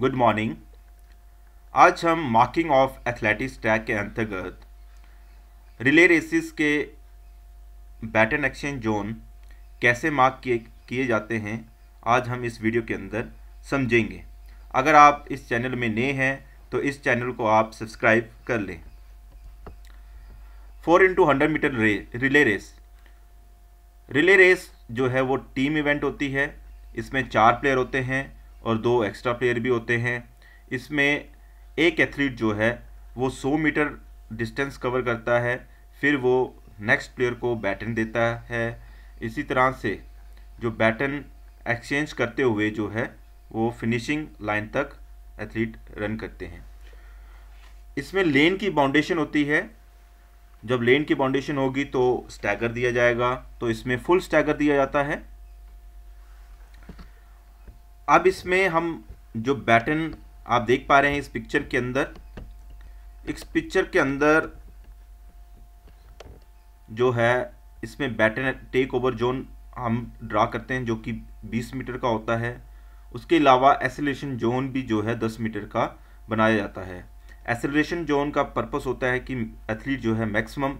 Good morning आज हम marking of athletics track के अंतर्गत रिले रेसिस के बैटन एक्सचेंज जोन कैसे मार्क किए किए जाते हैं आज हम इस वीडियो के अंदर समझेंगे अगर आप इस चैनल में नए हैं तो इस चैनल को आप सब्सक्राइब कर लें four into hundred metre relay race relay race जो है वो टीम इवेंट होती है इसमें चार प्लेयर होते हैं और दो एक्स्ट्रा प्लेयर भी होते हैं इसमें एक एथलीट जो है वो 100 मीटर डिस्टेंस कवर करता है फिर वो नेक्स्ट प्लेयर को बैटन देता है इसी तरह से जो बैटन एक्सचेंज करते हुए जो है वो फिनिशिंग लाइन तक एथलीट रन करते हैं इसमें लेन की बाउंडेशन होती है जब लेन की बाउंडेशन होगी तो स्टैगर दिया जाएगा तो इसमें फुल स्टैगर दिया जाता है अब इसमें हम जो बैटन आप देख पा रहे हैं इस पिक्चर के अंदर इस पिक्चर के अंदर जो है इसमें बैटन टेक ओवर जोन हम ड्रा करते हैं जो कि 20 मीटर का होता है उसके अलावा एसेलेशन जोन भी जो है 10 मीटर का बनाया जाता है एसेलेशन जोन का पर्पस होता है कि एथलीट जो है मैक्सिमम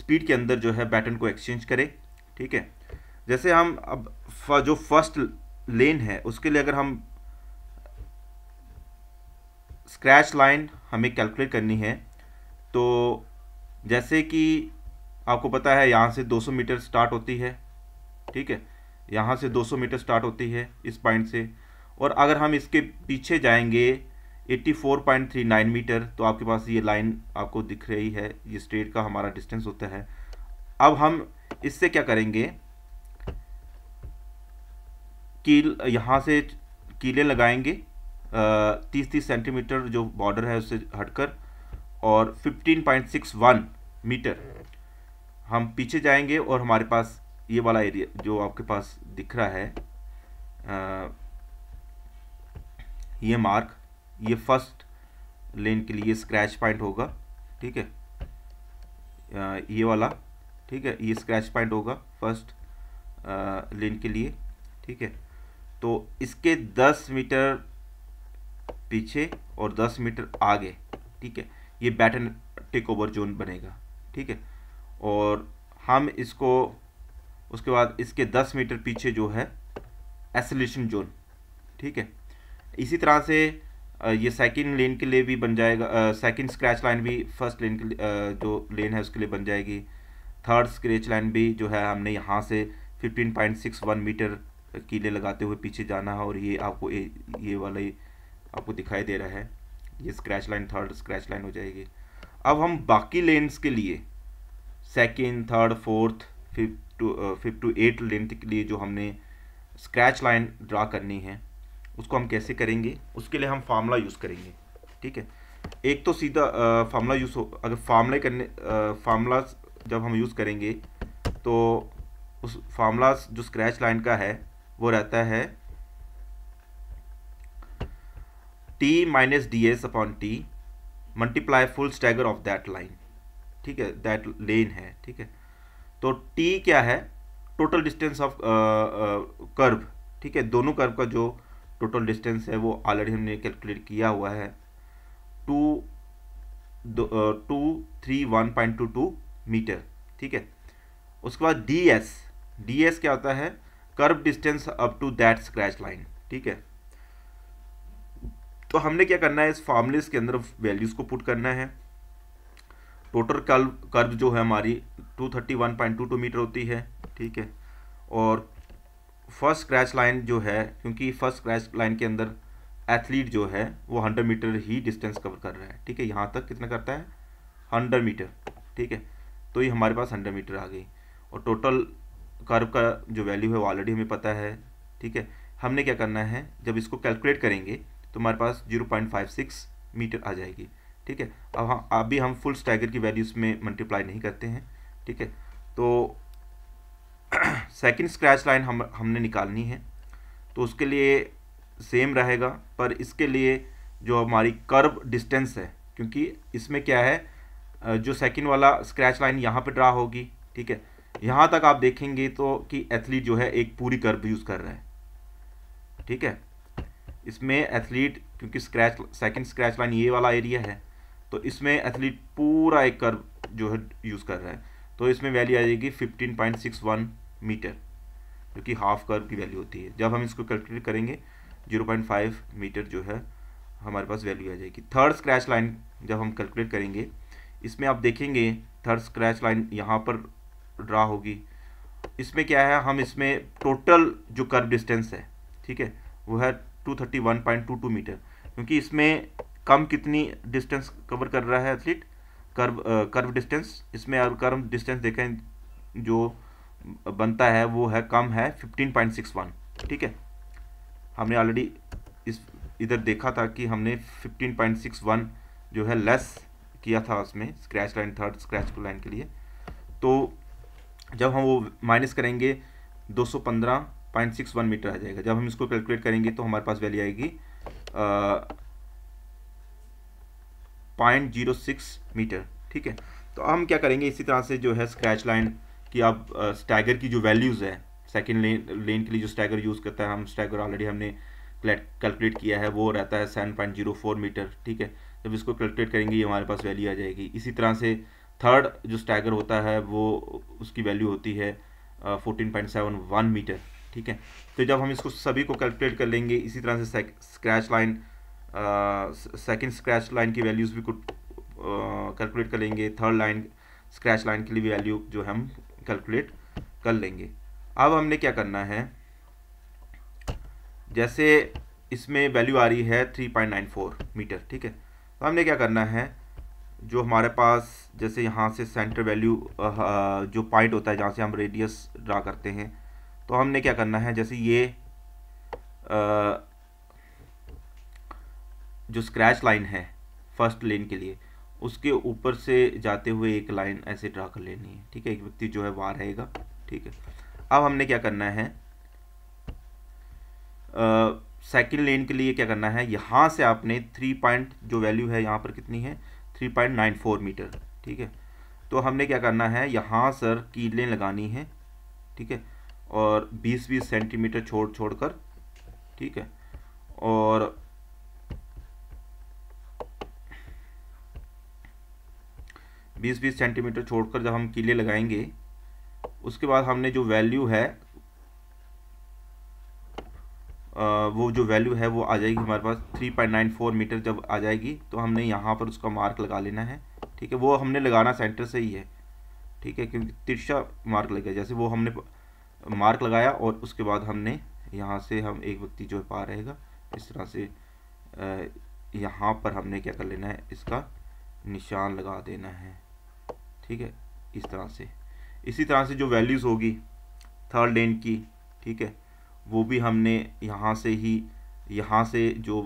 स्पीड के अंदर जो है बैटन को एक्सचेंज करे ठीक है जैसे हम अब जो फर्स्ट लेन है उसके लिए अगर हम स्क्रैच लाइन हमें कैलकुलेट करनी है तो जैसे कि आपको पता है यहाँ से 200 मीटर स्टार्ट होती है ठीक है यहाँ से 200 मीटर स्टार्ट होती है इस पॉइंट से और अगर हम इसके पीछे जाएंगे 84.39 मीटर तो आपके पास ये लाइन आपको दिख रही है ये स्ट्रेट का हमारा डिस्टेंस होता है अब हम इससे क्या करेंगे कील यहाँ से कीले लगाएंगे तीस तीस सेंटीमीटर जो बॉर्डर है उससे हटकर और 15.61 मीटर हम पीछे जाएंगे और हमारे पास ये वाला एरिया जो आपके पास दिख रहा है आ, ये मार्क ये फर्स्ट लेन के लिए स्क्रैच पॉइंट होगा ठीक है आ, ये वाला ठीक है ये स्क्रैच पॉइंट होगा फर्स्ट लेन के लिए ठीक है तो इसके 10 मीटर पीछे और 10 मीटर आगे ठीक है ये बैटन टेक ओवर जोन बनेगा ठीक है और हम इसको उसके बाद इसके 10 मीटर पीछे जो है एसोलेशन जोन ठीक है इसी तरह से ये सेकंड लेन के लिए भी बन जाएगा सेकंड स्क्रैच लाइन भी फर्स्ट लेन के लिए जो लेन है उसके लिए बन जाएगी थर्ड स्क्रैच लाइन भी जो है हमने यहाँ से 15.61 मीटर कीले लगाते हुए पीछे जाना है और ये आपको ए, ये वाला आपको दिखाई दे रहा है ये scratch line third scratch line हो जाएगी अब हम बाकी लेंस के लिए second third fourth fifth to fifth to eight length के लिए जो हमने स्क्रैच लाइन ड्रा करनी है उसको हम कैसे करेंगे उसके लिए हम फार्मूला यूज़ करेंगे ठीक है एक तो सीधा फार्मूला यूज़ हो अगर फार्मूला करने फार्मूला जब हम यूज़ करेंगे तो उस फार्मूला जो स्क्रैच लाइन का है वो रहता है T minus D S upon T multiply full stagger of that line ठीक है दैट लेन है ठीक है तो टी क्या है टोटल डिस्टेंस ऑफ कर्व ठीक है दोनों कर्व का जो टोटल डिस्टेंस है वो ऑलरेडी हमने कैलकुलेट किया हुआ है two two three one point two two metre ठीक है उसके बाद डी एस डी एस क्या होता है curve distance up to that scratch line ठीक है तो हमने क्या करना है इस फॉर्मुलेस के अंदर वैल्यूज को पुट करना है टोटल कर्व कर्व जो है हमारी 231.22 मीटर होती है ठीक है और फर्स्ट स्क्रैच लाइन जो है क्योंकि फर्स्ट स्क्रैच लाइन के अंदर एथलीट जो है वो 100 मीटर ही डिस्टेंस कवर कर रहा है ठीक है यहाँ तक कितना करता है 100 मीटर ठीक है तो ये हमारे पास 100 मीटर आ गई और टोटल कर्व का जो वैल्यू है वो ऑलरेडी हमें पता है ठीक है हमने क्या करना है जब इसको कैलकुलेट करेंगे तो हमारे पास 0.56 मीटर आ जाएगी ठीक है अब हम अभी हम फुल स्टैगर की वैल्यूज़ में मल्टीप्लाई नहीं करते हैं ठीक है तो सेकंड स्क्रैच लाइन हम हमने निकालनी है तो उसके लिए सेम रहेगा पर इसके लिए जो हमारी कर्व डिस्टेंस है क्योंकि इसमें क्या है जो सेकंड वाला स्क्रैच लाइन यहाँ पर ड्रा होगी ठीक है यहाँ तक आप देखेंगे तो कि एथलीट जो है एक पूरी कर्व यूज़ कर रहा है ठीक है इसमें एथलीट क्योंकि स्क्रैच सेकंड स्क्रैच लाइन ये वाला एरिया है तो इसमें एथलीट पूरा एक कर्व जो है यूज़ कर रहा है तो इसमें वैल्यू आ जाएगी 15.61 मीटर जो कि हाफ कर्व की वैल्यू होती है जब हम इसको कैलकुलेट करेंगे 0.5 मीटर जो है हमारे पास वैल्यू आ जाएगी थर्ड स्क्रैच लाइन जब हम कैलकुलेट करेंगे इसमें आप देखेंगे थर्ड स्क्रैच लाइन यहाँ पर ड्रा होगी इसमें क्या है हम इसमें टोटल जो कर्व डिस्टेंस है ठीक है वो है 231.22 मीटर क्योंकि इसमें कम कितनी डिस्टेंस कवर कर रहा है एथलीट कर्व कर्व डिस्टेंस इसमें और कर्व डिस्टेंस देखें जो बनता है वो है कम है 15.61 ठीक है हमने ऑलरेडी इस इधर देखा था कि हमने 15.61 जो है लेस किया था उसमें scratch line third scratch line के लिए तो जब हम वो माइनस करेंगे 215.61 मीटर आ जाएगा जब हम इसको कैलकुलेट करेंगे तो हमारे पास वैल्यू आएगी पॉइंट जीरो सिक्स मीटर ठीक है तो हम क्या करेंगे इसी तरह से जो है स्क्रैच लाइन की आप स्टैगर की जो वैल्यूज़ है सेकेंड लेन लेन के लिए जो स्टैगर यूज़ करता है हम स्टैगर ऑलरेडी हमने कैलकुलेट किया है वो रहता है seven point zero four metre ठीक है जब इसको कैलकुलेट करेंगे ये हमारे पास वैल्यू आ जाएगी इसी तरह से थर्ड जो स्टैगर होता है वो उसकी वैल्यू होती है fourteen point seven one metre ठीक है तो जब हम इसको सभी को कैलकुलेट कर लेंगे इसी तरह से scratch line second scratch line की वैल्यूज़ भी कुछ कैलकुलेट uh, कर लेंगे थर्ड लाइन स्क्रैच लाइन के लिए भी वैल्यू जो हम कैलकुलेट कर लेंगे अब हमने क्या करना है जैसे इसमें वैल्यू आ रही है फोर मीटर ठीक है तो हमने क्या करना है जो हमारे पास जैसे यहाँ से सेंटर वैल्यू जो पॉइंट होता है जहाँ से हम रेडियस ड्रा करते हैं तो हमने क्या करना है जैसे ये जो स्क्रैच लाइन है फर्स्ट लेन के लिए उसके ऊपर से जाते हुए एक लाइन ऐसे ड्रा कर लेनी है ठीक है एक व्यक्ति जो है वहाँ रहेगा ठीक है अब हमने क्या करना है सेकंड लेन के लिए क्या करना है यहाँ से आपने थ्री पॉइंट जो वैल्यू है यहाँ पर कितनी है three point nine four metre ठीक है तो हमने क्या करना है यहाँ सर कीलें लगानी है ठीक है और बीस बीस सेंटीमीटर छोड़ छोड़ कर ठीक है और बीस बीस सेंटीमीटर छोड़कर जब हम कीले लगाएंगे उसके बाद हमने जो वैल्यू है वो जो वैल्यू है वो आ जाएगी हमारे पास three point nine four metre जब आ जाएगी तो हमने यहाँ पर उसका मार्क लगा लेना है ठीक है वो हमने लगाना सेंटर से ही है ठीक है क्योंकि तिरछा मार्क लग गया जैसे वो हमने मार्क लगाया और उसके बाद हमने यहाँ से हम एक व्यक्ति जो है पा रहेगा इस तरह से यहाँ पर हमने क्या कर लेना है इसका निशान लगा देना है ठीक है इस तरह से इसी तरह से जो वैल्यूज़ होगी थर्ड लेन की ठीक है वो भी हमने यहाँ से ही यहाँ से जो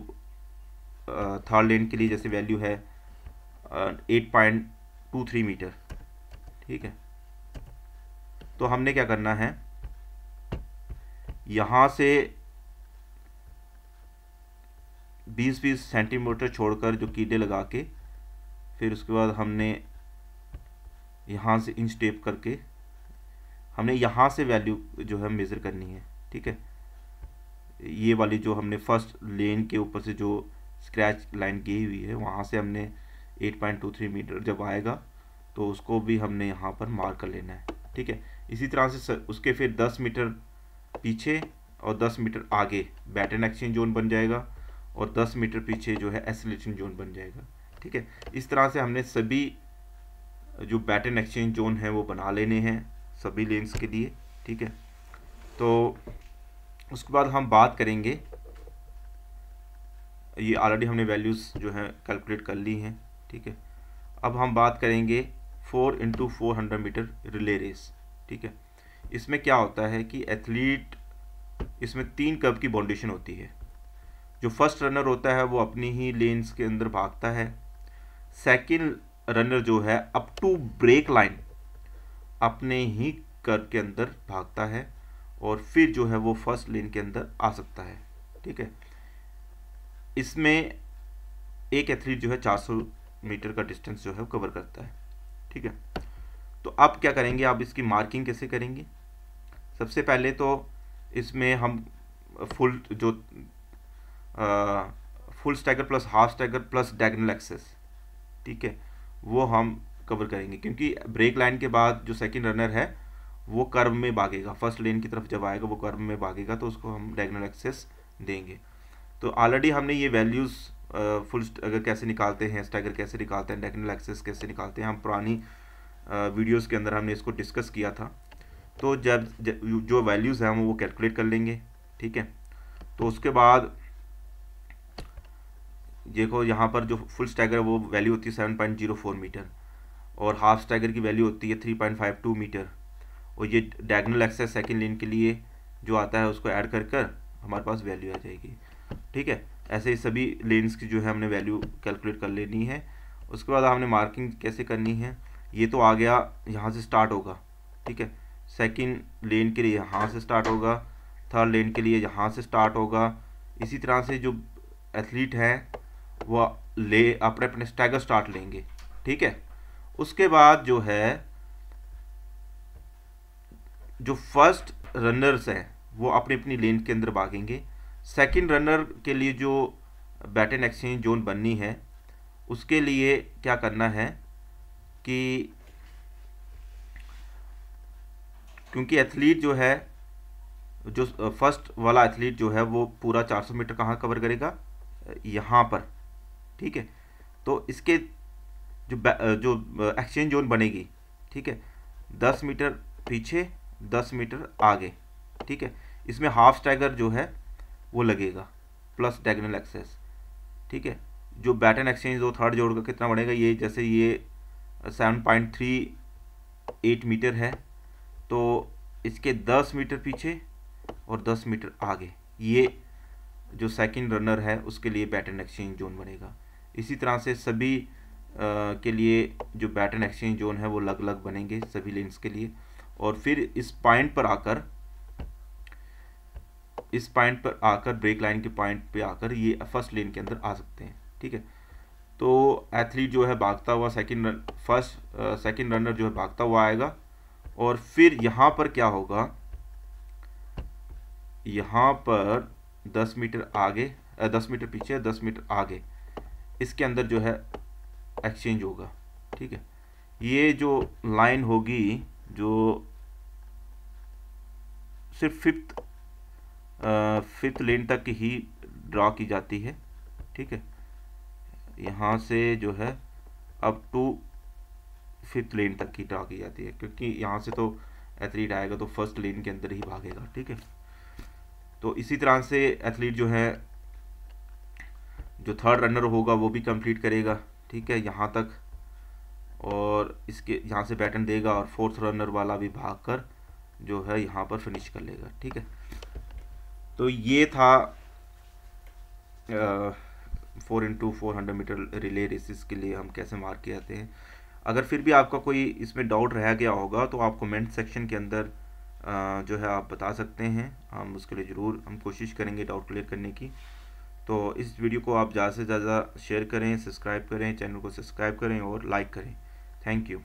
थर्ड लेन के लिए जैसे वैल्यू है eight point two three metre ठीक है तो हमने क्या करना है यहाँ से बीस बीस सेंटीमीटर छोड़कर जो कीड़े लगा के फिर उसके बाद हमने यहाँ से इंच टेप करके हमने यहाँ से वैल्यू जो है मेज़र करनी है ठीक है ये वाली जो हमने फर्स्ट लेन के ऊपर से जो स्क्रैच लाइन की हुई है वहाँ से हमने 8.23 मीटर जब आएगा तो उसको भी हमने यहाँ पर मार कर लेना है ठीक है इसी तरह से उसके फिर 10 मीटर पीछे और 10 मीटर आगे बैटन एक्सचेंज जोन बन जाएगा और 10 मीटर पीछे जो है एसोलेशन जोन बन जाएगा ठीक है इस तरह से हमने सभी जो बैटन एक्सचेंज जोन है वो बना लेने हैं सभी लेंस के लिए ठीक है तो उसके बाद हम बात करेंगे ये ऑलरेडी हमने वैल्यूज़ जो हैं कैलकुलेट कर ली हैं ठीक है अब हम बात करेंगे four into four hundred metre relay race ठीक है इसमें क्या होता है कि एथलीट इसमें तीन कब की बाउंडेशन होती है जो फर्स्ट रनर होता है वो अपनी ही लेंस के अंदर भागता है सेकंड रनर जो है अप टू ब्रेक लाइन अपने ही कर के अंदर भागता है और फिर जो है वो फर्स्ट लेन के अंदर आ सकता है ठीक है इसमें एक एथलीट जो है 400 मीटर का डिस्टेंस जो है वो कवर करता है ठीक है तो आप क्या करेंगे आप इसकी मार्किंग कैसे करेंगे सबसे पहले तो इसमें हम फुल जो ah, full stagger plus half stagger plus diagonal axis ठीक है वो हम कवर करेंगे क्योंकि ब्रेक लाइन के बाद जो सेकंड रनर है वो कर्व में भागेगा फर्स्ट लेन की तरफ जब आएगा वो कर्व में भागेगा तो उसको हम डायगनल एक्सेस देंगे तो ऑलरेडी हमने ये वैल्यूज़ फुल अगर कैसे निकालते हैं स्टैगर कैसे निकालते हैं डायगनल एक्सेस कैसे निकालते हैं हम पुरानी वीडियोज़ के अंदर हमने इसको डिस्कस किया था तो जब, जब जो वैल्यूज़ हैं हम वो कैलकुलेट कर लेंगे ठीक है तो उसके बाद देखो यहाँ पर जो फुल स्टैगर वो वैल्यू होती है seven point zero four metre और हाफ स्टैगर की वैल्यू होती है three point five two metre और ये डायगनल एक्सेस सेकेंड लेन के लिए जो आता है उसको ऐड कर कर हमारे पास वैल्यू आ जाएगी ठीक है ऐसे ही सभी लेंस की जो है हमने वैल्यू कैलकुलेट कर लेनी है उसके बाद हमने मार्किंग कैसे करनी है ये तो आ गया यहाँ से स्टार्ट होगा ठीक है सेकेंड लेन के लिए यहाँ से स्टार्ट होगा थर्ड लेन के लिए यहाँ से स्टार्ट होगा इसी तरह से जो एथलीट हैं वह ले अपने अपने स्टैगर स्टार्ट लेंगे ठीक है उसके बाद जो है जो फर्स्ट रनर्स हैं वो अपनी अपनी लेन के अंदर भागेंगे सेकंड रनर के लिए जो बैटन एक्सचेंज जोन बननी है उसके लिए क्या करना है कि क्योंकि एथलीट जो है जो फर्स्ट वाला एथलीट जो है वो पूरा 400 मीटर कहाँ कवर करेगा यहाँ पर ठीक है तो इसके जो जो एक्सचेंज जोन बनेगी ठीक है 10 मीटर पीछे दस मीटर आगे ठीक है इसमें हाफ स्टैगर जो है वो लगेगा प्लस डायगनल एक्सेस ठीक है जो बैटन एक्सचेंज वो थर्ड जोड़ का कितना बढ़ेगा ये जैसे ये seven point three eight metre है तो इसके दस मीटर पीछे और दस मीटर आगे ये जो सेकंड रनर है उसके लिए बैटन एक्सचेंज जोन बनेगा इसी तरह से सभी आ, के लिए जो बैटन एक्सचेंज जोन है वो अलग अलग बनेंगे सभी लेंस के लिए और फिर इस पॉइंट पर आकर इस पॉइंट पर आकर ब्रेक लाइन के पॉइंट पे आकर ये फर्स्ट लेन के अंदर आ सकते हैं ठीक है तो एथलीट जो है भागता हुआ second run first second runner जो है भागता हुआ आएगा और फिर यहाँ पर क्या होगा यहाँ पर 10 मीटर आगे दस मीटर पीछे दस मीटर आगे इसके अंदर जो है एक्सचेंज होगा ठीक है ये जो लाइन होगी जो सिर्फ फिफ्थ फिफ्थ लेन तक ही ड्रा की जाती है ठीक है यहाँ से जो है अप टू फिफ्थ लेन तक ही ड्रा की जाती है क्योंकि यहाँ से तो एथलीट आएगा तो फर्स्ट लेन के अंदर ही भागेगा ठीक है तो इसी तरह से एथलीट जो है जो थर्ड रनर होगा वो भी कंप्लीट करेगा ठीक है यहाँ तक और इसके यहाँ से पैटर्न देगा और फोर्थ रनर वाला भी भाग कर जो है यहाँ पर फिनिश कर लेगा ठीक है तो ये था four into four hundred metre relay races के लिए हम कैसे मार के आते हैं अगर फिर भी आपका कोई इसमें डाउट रह गया होगा तो आप कमेंट सेक्शन के अंदर जो है आप बता सकते हैं हम उसके लिए ज़रूर हम कोशिश करेंगे डाउट क्लियर करने की तो इस वीडियो को आप ज़्यादा से ज़्यादा शेयर करें सब्सक्राइब करें चैनल को सब्सक्राइब करें और लाइक करें Thank you.